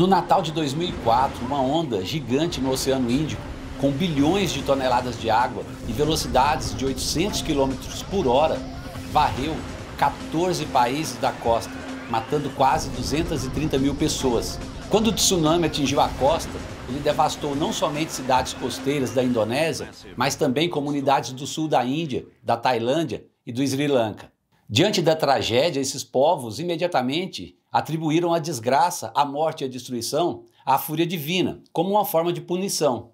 No Natal de 2004, uma onda gigante no Oceano Índico, com bilhões de toneladas de água e velocidades de 800 km por hora, varreu 14 países da costa, matando quase 230 mil pessoas. Quando o tsunami atingiu a costa, ele devastou não somente cidades costeiras da Indonésia, mas também comunidades do sul da Índia, da Tailândia e do Sri Lanka. Diante da tragédia, esses povos imediatamente atribuíram a desgraça, a morte e a destruição à fúria divina, como uma forma de punição.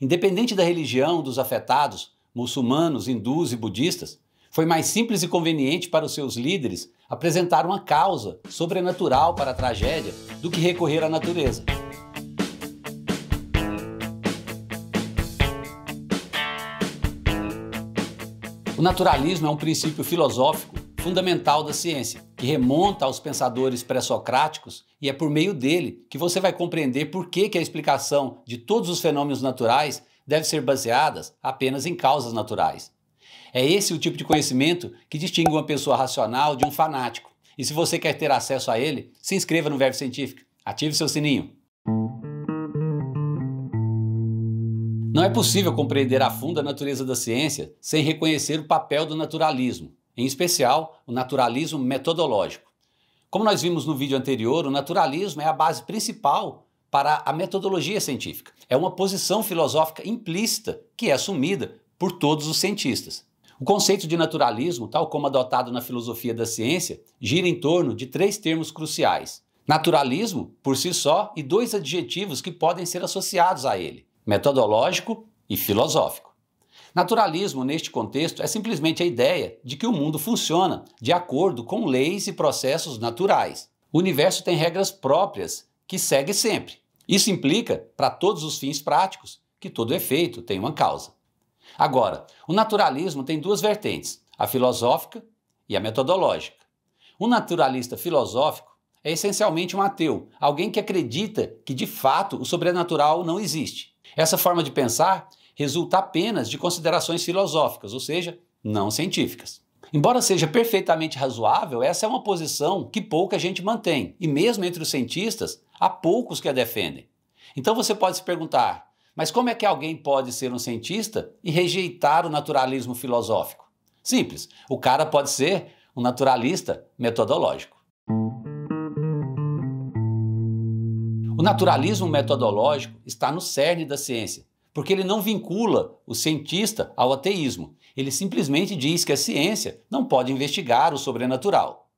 Independente da religião dos afetados, muçulmanos, hindus e budistas, foi mais simples e conveniente para os seus líderes apresentar uma causa sobrenatural para a tragédia do que recorrer à natureza. O naturalismo é um princípio filosófico fundamental da ciência, que remonta aos pensadores pré-socráticos, e é por meio dele que você vai compreender por que, que a explicação de todos os fenômenos naturais deve ser baseada apenas em causas naturais. É esse o tipo de conhecimento que distingue uma pessoa racional de um fanático. E se você quer ter acesso a ele, se inscreva no Verbo Científico. Ative seu sininho. Não é possível compreender a fundo a natureza da ciência sem reconhecer o papel do naturalismo em especial o naturalismo metodológico. Como nós vimos no vídeo anterior, o naturalismo é a base principal para a metodologia científica. É uma posição filosófica implícita que é assumida por todos os cientistas. O conceito de naturalismo, tal como adotado na filosofia da ciência, gira em torno de três termos cruciais: naturalismo, por si só, e dois adjetivos que podem ser associados a ele: metodológico e filosófico. Naturalismo, neste contexto, é simplesmente a ideia de que o mundo funciona de acordo com leis e processos naturais. O universo tem regras próprias que segue sempre. Isso implica, para todos os fins práticos, que todo efeito tem uma causa. Agora, o naturalismo tem duas vertentes, a filosófica e a metodológica. Um naturalista filosófico é essencialmente um ateu, alguém que acredita que de fato o sobrenatural não existe. Essa forma de pensar resulta apenas de considerações filosóficas, ou seja, não científicas. Embora seja perfeitamente razoável, essa é uma posição que pouca gente mantém, e mesmo entre os cientistas, há poucos que a defendem. Então você pode se perguntar: mas como é que alguém pode ser um cientista e rejeitar o naturalismo filosófico? Simples, o cara pode ser um naturalista metodológico. O naturalismo metodológico está no cerne da ciência porque ele não vincula o cientista ao ateísmo. Ele simplesmente diz que a ciência não pode investigar o sobrenatural.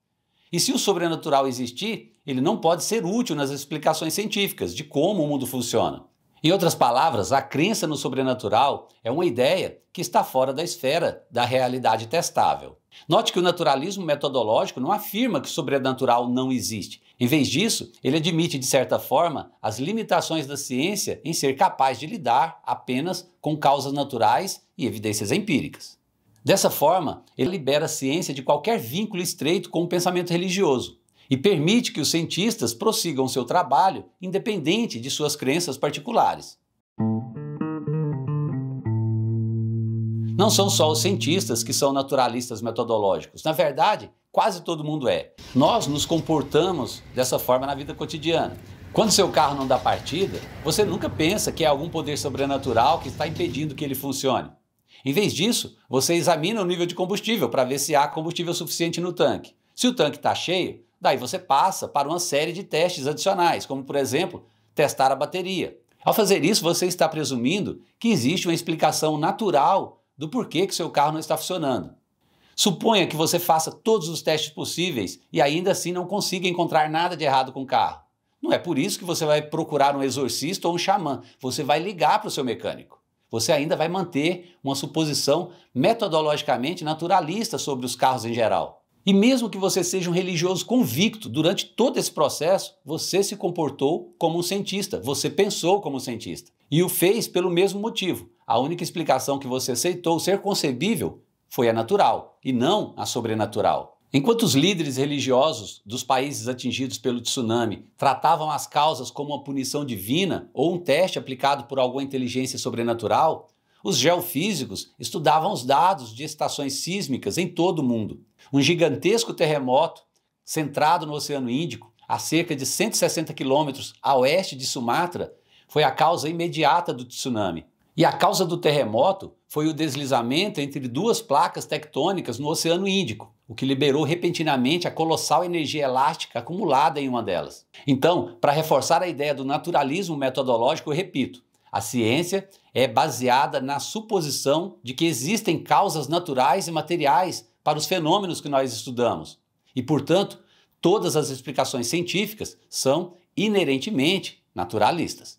E se o sobrenatural existir, ele não pode ser útil nas explicações científicas de como o mundo funciona. Em outras palavras, a crença no sobrenatural é uma ideia que está fora da esfera da realidade testável. Note que o naturalismo metodológico não afirma que o sobrenatural não existe. Em vez disso, ele admite, de certa forma, as limitações da ciência em ser capaz de lidar apenas com causas naturais e evidências empíricas. Dessa forma, ele libera a ciência de qualquer vínculo estreito com o pensamento religioso e permite que os cientistas prossigam seu trabalho independente de suas crenças particulares. Não são só os cientistas que são naturalistas metodológicos. Na verdade, quase todo mundo é. Nós nos comportamos dessa forma na vida cotidiana. Quando seu carro não dá partida, você nunca pensa que é algum poder sobrenatural que está impedindo que ele funcione. Em vez disso, você examina o nível de combustível para ver se há combustível suficiente no tanque. Se o tanque está cheio, daí você passa para uma série de testes adicionais, como por exemplo, testar a bateria. Ao fazer isso, você está presumindo que existe uma explicação natural do porquê que seu carro não está funcionando. Suponha que você faça todos os testes possíveis e ainda assim não consiga encontrar nada de errado com o carro. Não é por isso que você vai procurar um exorcista ou um xamã. Você vai ligar para o seu mecânico. Você ainda vai manter uma suposição metodologicamente naturalista sobre os carros em geral. E mesmo que você seja um religioso convicto, durante todo esse processo, você se comportou como um cientista, você pensou como um cientista. E o fez pelo mesmo motivo. A única explicação que você aceitou ser concebível foi a natural e não a sobrenatural. Enquanto os líderes religiosos dos países atingidos pelo tsunami tratavam as causas como uma punição divina ou um teste aplicado por alguma inteligência sobrenatural, os geofísicos estudavam os dados de estações sísmicas em todo o mundo. Um gigantesco terremoto centrado no Oceano Índico, a cerca de 160 quilômetros a oeste de Sumatra, foi a causa imediata do tsunami. E a causa do terremoto foi o deslizamento entre duas placas tectônicas no Oceano Índico, o que liberou repentinamente a colossal energia elástica acumulada em uma delas. Então, para reforçar a ideia do naturalismo metodológico, eu repito: a ciência é baseada na suposição de que existem causas naturais e materiais para os fenômenos que nós estudamos. E, portanto, todas as explicações científicas são inerentemente naturalistas.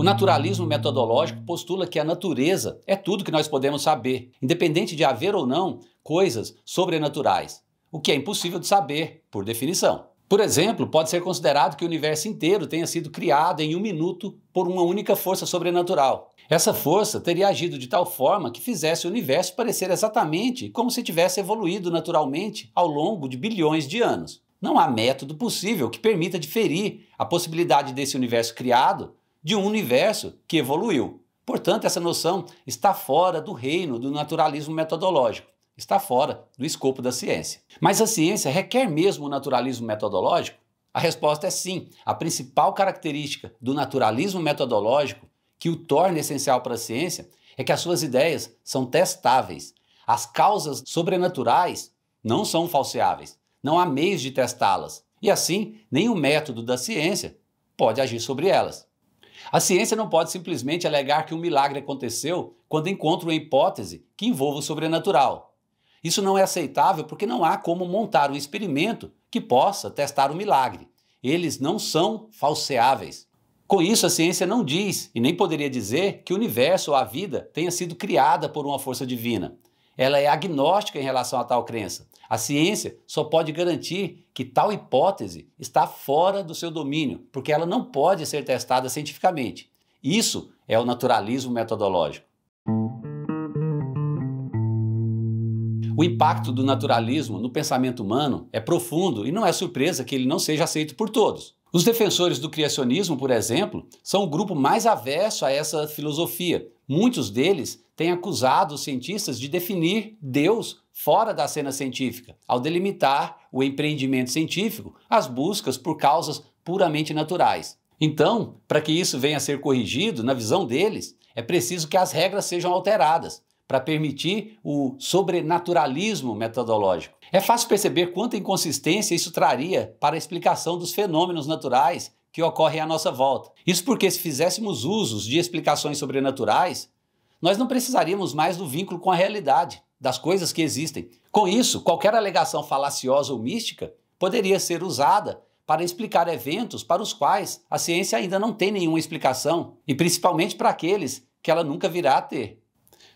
O naturalismo metodológico postula que a natureza é tudo que nós podemos saber, independente de haver ou não coisas sobrenaturais, o que é impossível de saber, por definição. Por exemplo, pode ser considerado que o universo inteiro tenha sido criado em um minuto por uma única força sobrenatural. Essa força teria agido de tal forma que fizesse o universo parecer exatamente como se tivesse evoluído naturalmente ao longo de bilhões de anos. Não há método possível que permita diferir a possibilidade desse universo criado de um universo que evoluiu. Portanto, essa noção está fora do reino do naturalismo metodológico, está fora do escopo da ciência. Mas a ciência requer mesmo o naturalismo metodológico? A resposta é sim. A principal característica do naturalismo metodológico que o torna essencial para a ciência é que as suas ideias são testáveis. As causas sobrenaturais não são falseáveis, não há meios de testá-las. E assim, nem o método da ciência pode agir sobre elas. A ciência não pode simplesmente alegar que um milagre aconteceu quando encontra uma hipótese que envolva o sobrenatural. Isso não é aceitável porque não há como montar um experimento que possa testar o um milagre. Eles não são falseáveis. Com isso, a ciência não diz e nem poderia dizer que o universo ou a vida tenha sido criada por uma força divina ela é agnóstica em relação a tal crença. A ciência só pode garantir que tal hipótese está fora do seu domínio, porque ela não pode ser testada cientificamente. Isso é o naturalismo metodológico. O impacto do naturalismo no pensamento humano é profundo e não é surpresa que ele não seja aceito por todos. Os defensores do criacionismo, por exemplo, são o grupo mais averso a essa filosofia. Muitos deles tem acusado os cientistas de definir Deus fora da cena científica, ao delimitar o empreendimento científico às buscas por causas puramente naturais. Então, para que isso venha a ser corrigido, na visão deles, é preciso que as regras sejam alteradas para permitir o sobrenaturalismo metodológico. É fácil perceber quanta inconsistência isso traria para a explicação dos fenômenos naturais que ocorrem à nossa volta. Isso porque, se fizéssemos usos de explicações sobrenaturais, nós não precisaríamos mais do vínculo com a realidade, das coisas que existem. Com isso, qualquer alegação falaciosa ou mística poderia ser usada para explicar eventos para os quais a ciência ainda não tem nenhuma explicação, e principalmente para aqueles que ela nunca virá a ter.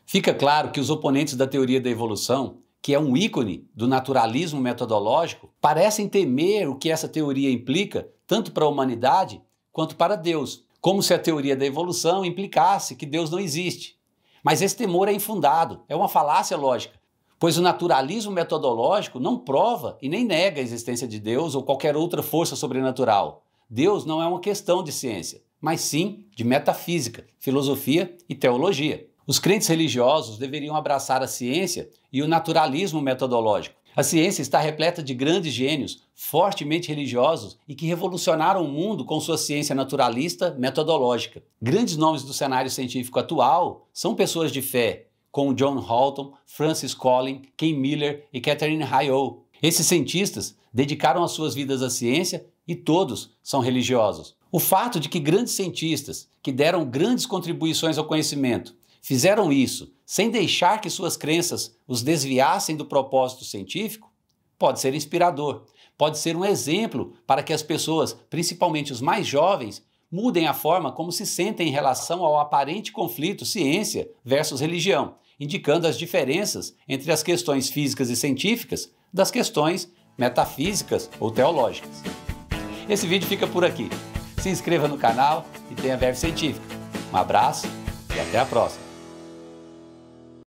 Fica claro que os oponentes da teoria da evolução, que é um ícone do naturalismo metodológico, parecem temer o que essa teoria implica tanto para a humanidade quanto para Deus, como se a teoria da evolução implicasse que Deus não existe, mas esse temor é infundado, é uma falácia lógica, pois o naturalismo metodológico não prova e nem nega a existência de Deus ou qualquer outra força sobrenatural. Deus não é uma questão de ciência, mas sim de metafísica, filosofia e teologia. Os crentes religiosos deveriam abraçar a ciência e o naturalismo metodológico, a ciência está repleta de grandes gênios, fortemente religiosos e que revolucionaram o mundo com sua ciência naturalista metodológica. Grandes nomes do cenário científico atual são pessoas de fé, como John Halton, Francis Collin, Ken Miller e Catherine Hayot. Esses cientistas dedicaram as suas vidas à ciência e todos são religiosos. O fato de que grandes cientistas, que deram grandes contribuições ao conhecimento, fizeram isso sem deixar que suas crenças os desviassem do propósito científico, pode ser inspirador, pode ser um exemplo para que as pessoas, principalmente os mais jovens, mudem a forma como se sentem em relação ao aparente conflito ciência versus religião, indicando as diferenças entre as questões físicas e científicas das questões metafísicas ou teológicas. Esse vídeo fica por aqui. Se inscreva no canal e tenha verve científica. Um abraço e até a próxima!